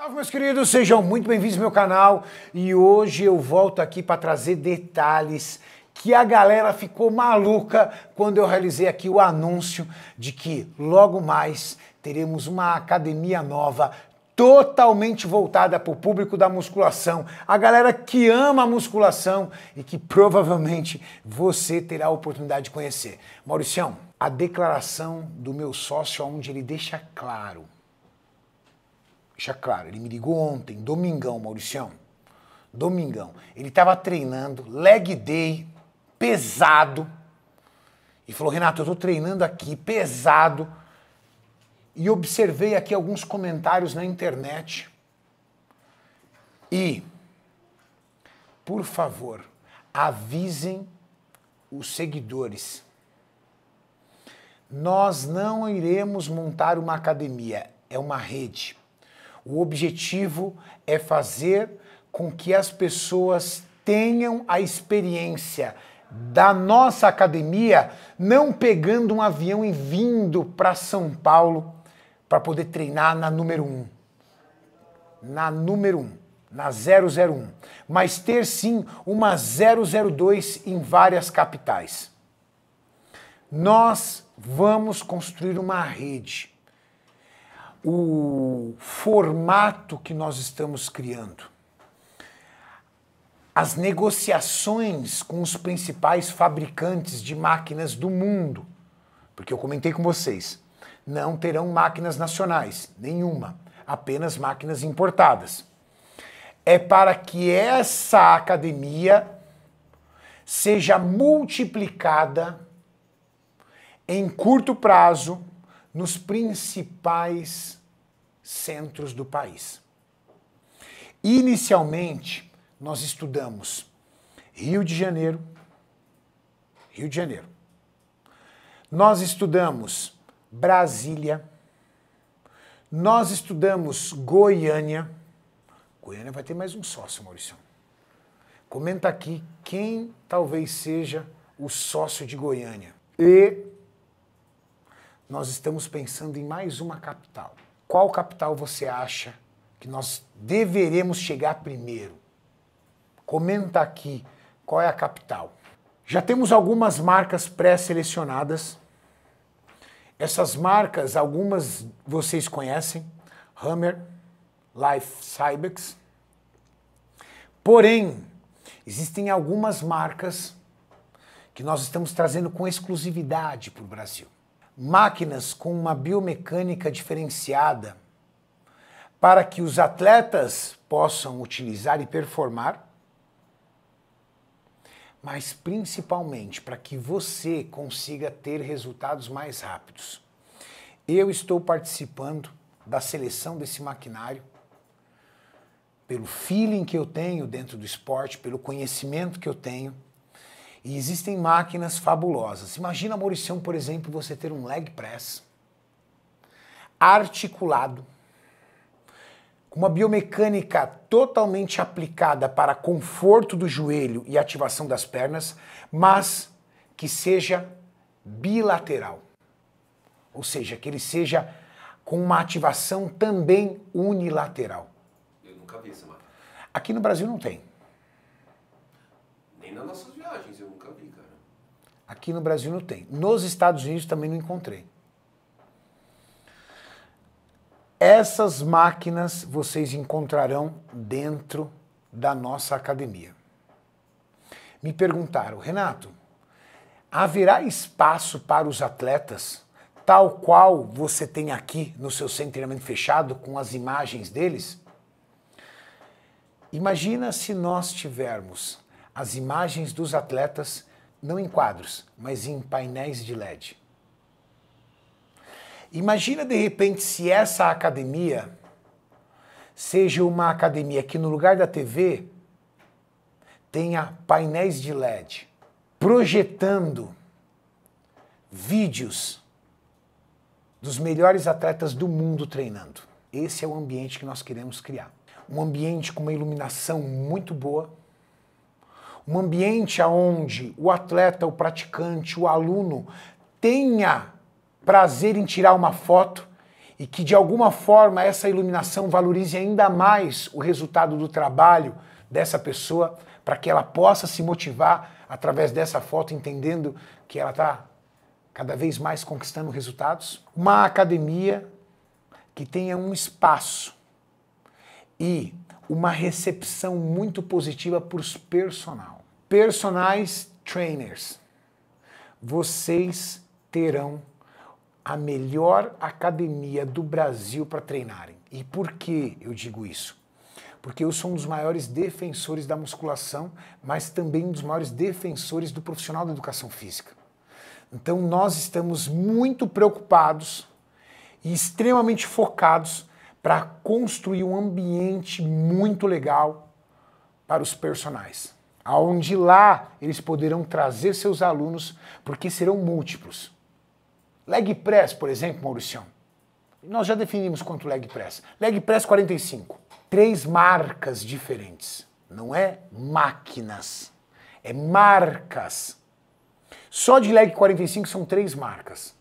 Salve meus queridos, sejam muito bem-vindos ao meu canal e hoje eu volto aqui para trazer detalhes que a galera ficou maluca quando eu realizei aqui o anúncio de que logo mais teremos uma academia nova totalmente voltada para o público da musculação, a galera que ama a musculação e que provavelmente você terá a oportunidade de conhecer. Mauricião, a declaração do meu sócio onde ele deixa claro Deixa claro, ele me ligou ontem, domingão, Mauricião. Domingão. Ele estava treinando, leg day, pesado. E falou: Renato, eu estou treinando aqui, pesado. E observei aqui alguns comentários na internet. E, por favor, avisem os seguidores. Nós não iremos montar uma academia, é uma rede. O objetivo é fazer com que as pessoas tenham a experiência da nossa academia, não pegando um avião e vindo para São Paulo para poder treinar na número 1. Um. Na número 1. Um na 001, mas ter sim uma 002 em várias capitais. Nós vamos construir uma rede o formato que nós estamos criando. As negociações com os principais fabricantes de máquinas do mundo, porque eu comentei com vocês, não terão máquinas nacionais, nenhuma, apenas máquinas importadas. É para que essa academia seja multiplicada em curto prazo nos principais centros do país. Inicialmente, nós estudamos Rio de Janeiro, Rio de Janeiro. Nós estudamos Brasília. Nós estudamos Goiânia. Goiânia vai ter mais um sócio, Maurício. Comenta aqui quem talvez seja o sócio de Goiânia. E nós estamos pensando em mais uma capital. Qual capital você acha que nós deveremos chegar primeiro? Comenta aqui qual é a capital. Já temos algumas marcas pré-selecionadas. Essas marcas, algumas vocês conhecem: Hammer, Life Cybex. Porém, existem algumas marcas que nós estamos trazendo com exclusividade para o Brasil máquinas com uma biomecânica diferenciada para que os atletas possam utilizar e performar, mas principalmente para que você consiga ter resultados mais rápidos. Eu estou participando da seleção desse maquinário pelo feeling que eu tenho dentro do esporte, pelo conhecimento que eu tenho e existem máquinas fabulosas. Imagina, Mauricião, por exemplo, você ter um leg press articulado, com uma biomecânica totalmente aplicada para conforto do joelho e ativação das pernas, mas que seja bilateral. Ou seja, que ele seja com uma ativação também unilateral. Eu nunca vi essa máquina. Aqui no Brasil não tem. Nem nas nossas viagens. Aqui no Brasil não tem. Nos Estados Unidos também não encontrei. Essas máquinas vocês encontrarão dentro da nossa academia. Me perguntaram, Renato, haverá espaço para os atletas, tal qual você tem aqui no seu centro de treinamento fechado, com as imagens deles? Imagina se nós tivermos as imagens dos atletas não em quadros, mas em painéis de LED. Imagina de repente se essa academia seja uma academia que no lugar da TV tenha painéis de LED projetando vídeos dos melhores atletas do mundo treinando. Esse é o ambiente que nós queremos criar. Um ambiente com uma iluminação muito boa, um ambiente onde o atleta, o praticante, o aluno tenha prazer em tirar uma foto e que de alguma forma essa iluminação valorize ainda mais o resultado do trabalho dessa pessoa, para que ela possa se motivar através dessa foto, entendendo que ela está cada vez mais conquistando resultados. Uma academia que tenha um espaço e uma recepção muito positiva para os personal. Personais trainers, vocês terão a melhor academia do Brasil para treinarem. E por que eu digo isso? Porque eu sou um dos maiores defensores da musculação, mas também um dos maiores defensores do profissional da educação física. Então nós estamos muito preocupados e extremamente focados para construir um ambiente muito legal para os personagens, aonde lá eles poderão trazer seus alunos, porque serão múltiplos. Leg press, por exemplo, Mauricião. Nós já definimos quanto leg press. Leg press 45. Três marcas diferentes. Não é máquinas, é marcas. Só de leg 45 são três marcas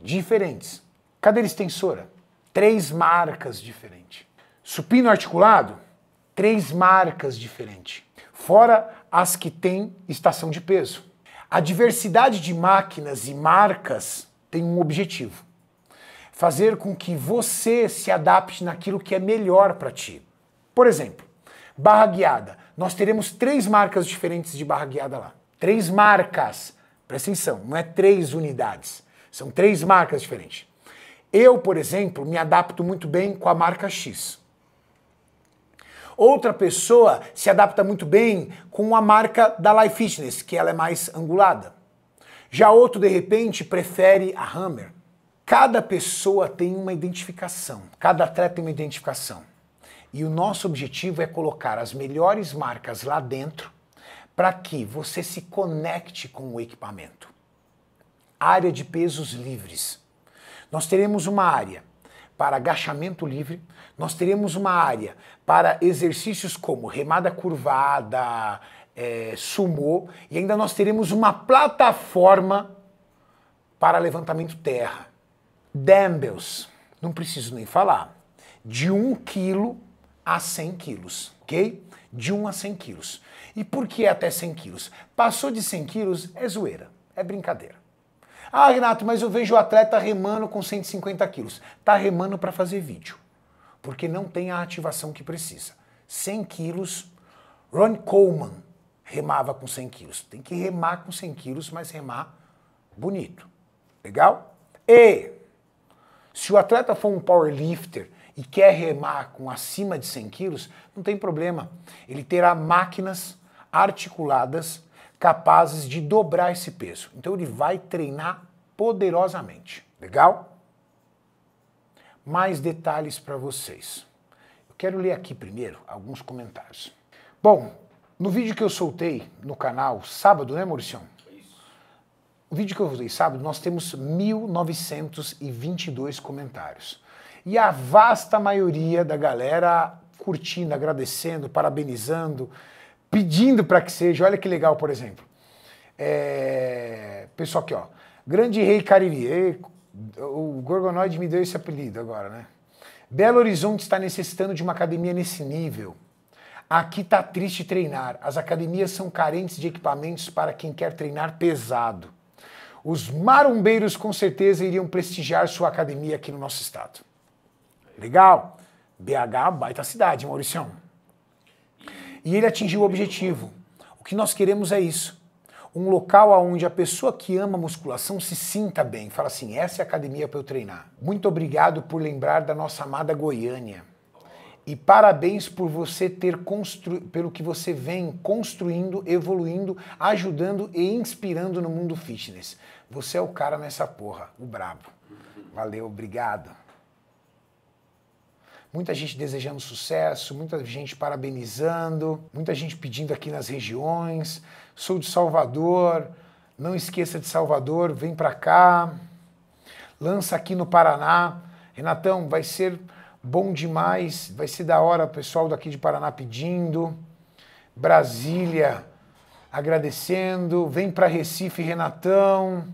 diferentes. Cadeira extensora, três marcas diferentes. Supino articulado, três marcas diferentes. Fora as que têm estação de peso. A diversidade de máquinas e marcas tem um objetivo: fazer com que você se adapte naquilo que é melhor para ti. Por exemplo, barra guiada. Nós teremos três marcas diferentes de barra guiada lá. Três marcas. Presta atenção, não é três unidades. São três marcas diferentes. Eu, por exemplo, me adapto muito bem com a marca X. Outra pessoa se adapta muito bem com a marca da Life Fitness, que ela é mais angulada. Já outro, de repente, prefere a Hammer. Cada pessoa tem uma identificação, cada atleta tem uma identificação. E o nosso objetivo é colocar as melhores marcas lá dentro para que você se conecte com o equipamento. Área de pesos livres. Nós teremos uma área para agachamento livre, nós teremos uma área para exercícios como remada curvada, é, sumô, e ainda nós teremos uma plataforma para levantamento terra. Dumbbells, não preciso nem falar, de 1 quilo a 100 quilos, ok? De 1 a 100 quilos. E por que até 100 quilos? Passou de 100 quilos é zoeira, é brincadeira. Ah, Renato, mas eu vejo o atleta remando com 150 quilos. Tá remando para fazer vídeo, porque não tem a ativação que precisa. 100 quilos, Ron Coleman remava com 100 quilos. Tem que remar com 100 quilos, mas remar bonito. Legal? E se o atleta for um powerlifter e quer remar com acima de 100 quilos, não tem problema. Ele terá máquinas articuladas capazes de dobrar esse peso. Então ele vai treinar poderosamente. Legal? Mais detalhes para vocês. Eu quero ler aqui primeiro alguns comentários. Bom, no vídeo que eu soltei no canal sábado, né, Maurício? O vídeo que eu usei sábado, nós temos 1922 comentários. E a vasta maioria da galera curtindo, agradecendo, parabenizando, pedindo para que seja. Olha que legal, por exemplo. É... Pessoal aqui, ó. Grande Rei Cariri. O Gorgonoide me deu esse apelido agora, né? Belo Horizonte está necessitando de uma academia nesse nível. Aqui tá triste treinar. As academias são carentes de equipamentos para quem quer treinar pesado. Os marumbeiros com certeza iriam prestigiar sua academia aqui no nosso estado. Legal? BH, baita cidade, Mauricião e ele atingiu o objetivo. O que nós queremos é isso. Um local onde a pessoa que ama musculação se sinta bem, fala assim: essa é a academia para eu treinar. Muito obrigado por lembrar da nossa amada Goiânia. E parabéns por você ter construído, pelo que você vem construindo, evoluindo, ajudando e inspirando no mundo fitness. Você é o cara nessa porra, o brabo. Valeu, obrigado muita gente desejando sucesso, muita gente parabenizando, muita gente pedindo aqui nas regiões. Sou de Salvador, não esqueça de Salvador, vem para cá. Lança aqui no Paraná. Renatão, vai ser bom demais, vai ser da hora o pessoal daqui de Paraná pedindo. Brasília agradecendo, vem para Recife, Renatão.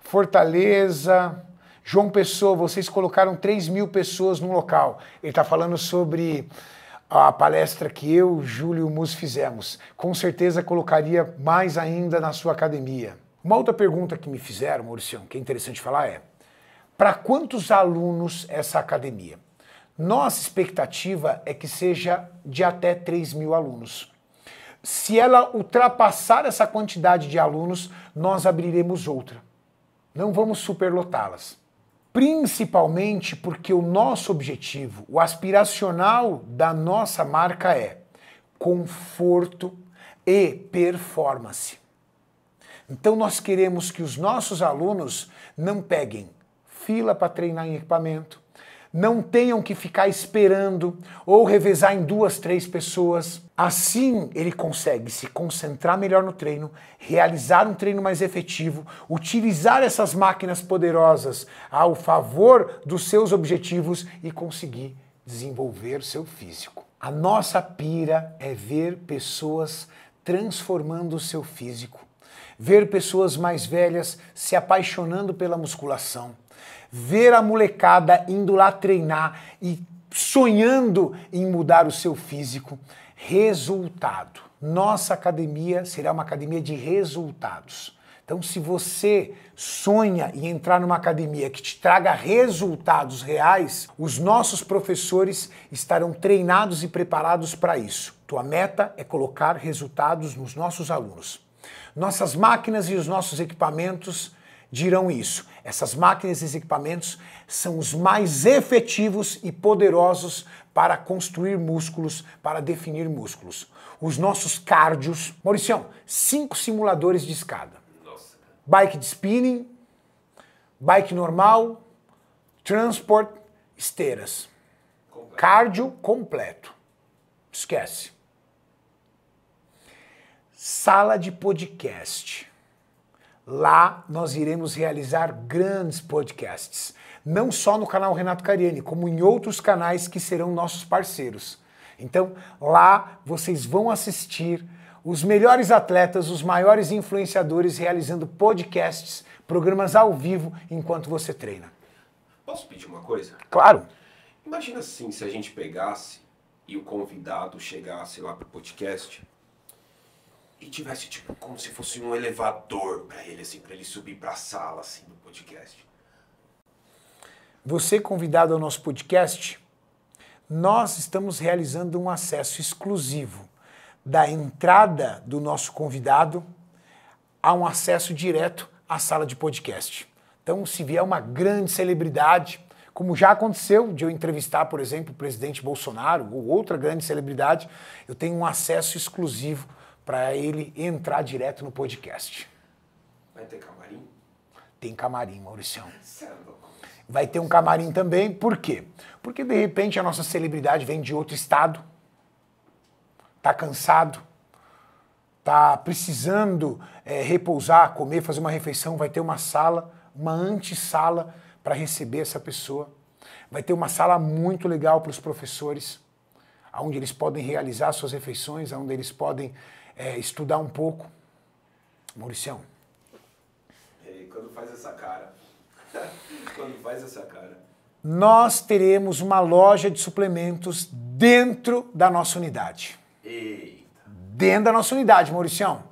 Fortaleza, João Pessoa, vocês colocaram 3 mil pessoas num local. Ele está falando sobre a palestra que eu, Júlio Mus fizemos. Com certeza colocaria mais ainda na sua academia. Uma outra pergunta que me fizeram, Maurício, que é interessante falar é: para quantos alunos essa academia? Nossa expectativa é que seja de até 3 mil alunos. Se ela ultrapassar essa quantidade de alunos, nós abriremos outra. Não vamos superlotá-las principalmente porque o nosso objetivo, o aspiracional da nossa marca é conforto e performance. Então nós queremos que os nossos alunos não peguem fila para treinar em equipamento, não tenham que ficar esperando ou revezar em duas, três pessoas. Assim ele consegue se concentrar melhor no treino, realizar um treino mais efetivo, utilizar essas máquinas poderosas ao favor dos seus objetivos e conseguir desenvolver seu físico. A nossa pira é ver pessoas transformando o seu físico, ver pessoas mais velhas se apaixonando pela musculação Ver a molecada indo lá treinar e sonhando em mudar o seu físico. Resultado. Nossa academia será uma academia de resultados. Então, se você sonha em entrar numa academia que te traga resultados reais, os nossos professores estarão treinados e preparados para isso. Tua meta é colocar resultados nos nossos alunos. Nossas máquinas e os nossos equipamentos dirão isso. Essas máquinas e equipamentos são os mais efetivos e poderosos para construir músculos, para definir músculos. Os nossos cardios. Mauricião, cinco simuladores de escada. Nossa. Bike de spinning, bike normal, transport, esteiras. Completo. Cardio completo. Esquece. Sala de podcast. Lá nós iremos realizar grandes podcasts, não só no canal Renato Cariani, como em outros canais que serão nossos parceiros. Então, lá vocês vão assistir os melhores atletas, os maiores influenciadores realizando podcasts, programas ao vivo enquanto você treina. Posso pedir uma coisa? Claro. Imagina assim, se a gente pegasse e o convidado chegasse lá para o podcast e tivesse tipo como se fosse um elevador para ele, assim, para ele subir para a sala assim do podcast. Você convidado ao nosso podcast, nós estamos realizando um acesso exclusivo da entrada do nosso convidado a um acesso direto à sala de podcast. Então, se vier uma grande celebridade, como já aconteceu de eu entrevistar, por exemplo, o presidente Bolsonaro ou outra grande celebridade, eu tenho um acesso exclusivo para ele entrar direto no podcast. Vai ter camarim? Tem camarim, Mauricião. É vai ter um camarim também, por quê? Porque de repente a nossa celebridade vem de outro estado, tá cansado, tá precisando é, repousar, comer, fazer uma refeição, vai ter uma sala, uma antessala para receber essa pessoa. Vai ter uma sala muito legal para os professores, onde eles podem realizar suas refeições, onde eles podem é, estudar um pouco. Mauricião. É, e quando faz essa cara? quando faz essa cara? Nós teremos uma loja de suplementos dentro da nossa unidade. Eita. Dentro da nossa unidade, Mauricião.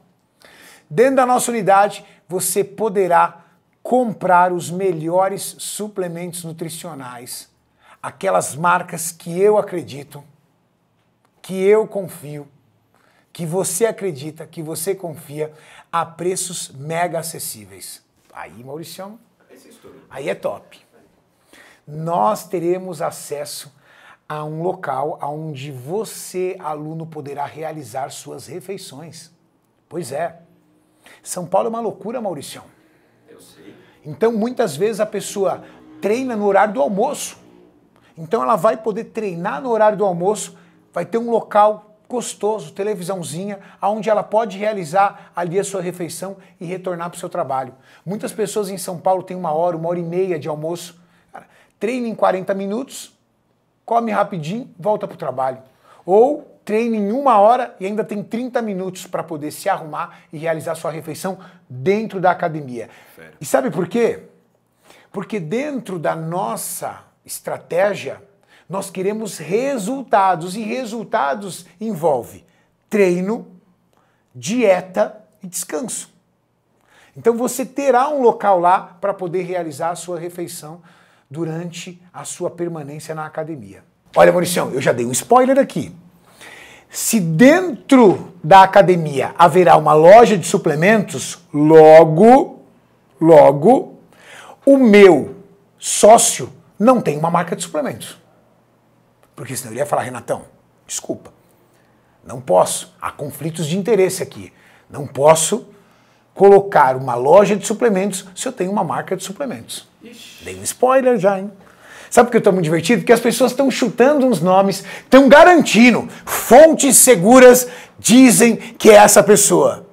Dentro da nossa unidade, você poderá comprar os melhores suplementos nutricionais, aquelas marcas que eu acredito, que eu confio que você acredita, que você confia, a preços mega acessíveis. Aí, Mauricião, aí é top. Nós teremos acesso a um local onde você, aluno, poderá realizar suas refeições. Pois é. São Paulo é uma loucura, Mauricião. Eu sei. Então, muitas vezes a pessoa treina no horário do almoço. Então, ela vai poder treinar no horário do almoço, vai ter um local gostoso, televisãozinha, onde ela pode realizar ali a sua refeição e retornar para o seu trabalho. Muitas pessoas em São Paulo têm uma hora, uma hora e meia de almoço. Cara, treina em 40 minutos, come rapidinho, volta para o trabalho. Ou treina em uma hora e ainda tem 30 minutos para poder se arrumar e realizar sua refeição dentro da academia. E sabe por quê? Porque dentro da nossa estratégia, nós queremos resultados e resultados envolve treino, dieta e descanso. Então você terá um local lá para poder realizar a sua refeição durante a sua permanência na academia. Olha, Maurício, eu já dei um spoiler aqui. Se dentro da academia haverá uma loja de suplementos, logo, logo, o meu sócio não tem uma marca de suplementos. Porque senão ele ia falar, Renatão, desculpa, não posso. Há conflitos de interesse aqui. Não posso colocar uma loja de suplementos se eu tenho uma marca de suplementos. Ixi. Dei um spoiler já, hein? Sabe por que eu estou muito divertido? Porque as pessoas estão chutando uns nomes, estão garantindo. Fontes seguras dizem que é essa pessoa.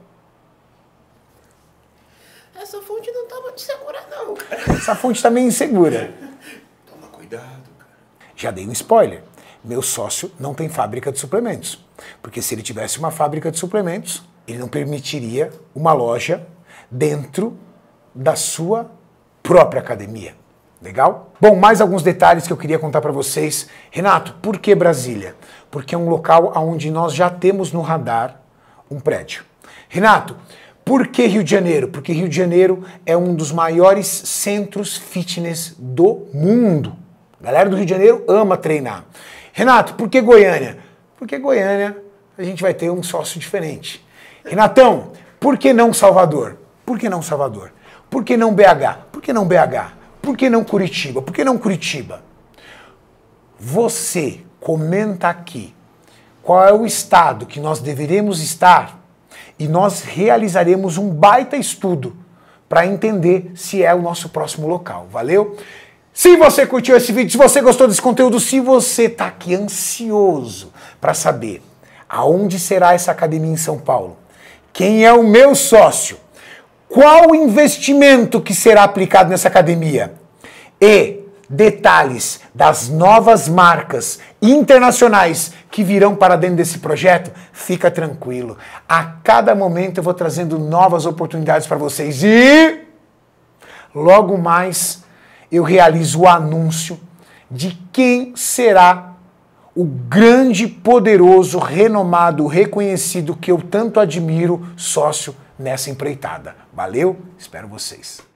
Essa fonte não está muito segura, não. Essa fonte está meio insegura. Toma cuidado, cara. Já dei um spoiler. Meu sócio não tem fábrica de suplementos, porque se ele tivesse uma fábrica de suplementos, ele não permitiria uma loja dentro da sua própria academia. Legal? Bom, mais alguns detalhes que eu queria contar para vocês. Renato, por que Brasília? Porque é um local onde nós já temos no radar um prédio. Renato, por que Rio de Janeiro? Porque Rio de Janeiro é um dos maiores centros fitness do mundo. A galera do Rio de Janeiro ama treinar. Renato, por que Goiânia? Porque Goiânia a gente vai ter um sócio diferente. Renatão, por que não Salvador? Por que não Salvador? Por que não BH? Por que não BH? Por que não Curitiba? Por que não Curitiba? Você comenta aqui qual é o estado que nós deveremos estar e nós realizaremos um baita estudo para entender se é o nosso próximo local. Valeu? Se você curtiu esse vídeo, se você gostou desse conteúdo, se você está aqui ansioso para saber aonde será essa academia em São Paulo, quem é o meu sócio, qual o investimento que será aplicado nessa academia e detalhes das novas marcas internacionais que virão para dentro desse projeto, fica tranquilo. A cada momento eu vou trazendo novas oportunidades para vocês e logo mais eu realizo o anúncio de quem será o grande, poderoso, renomado, reconhecido que eu tanto admiro, sócio nessa empreitada. Valeu, espero vocês.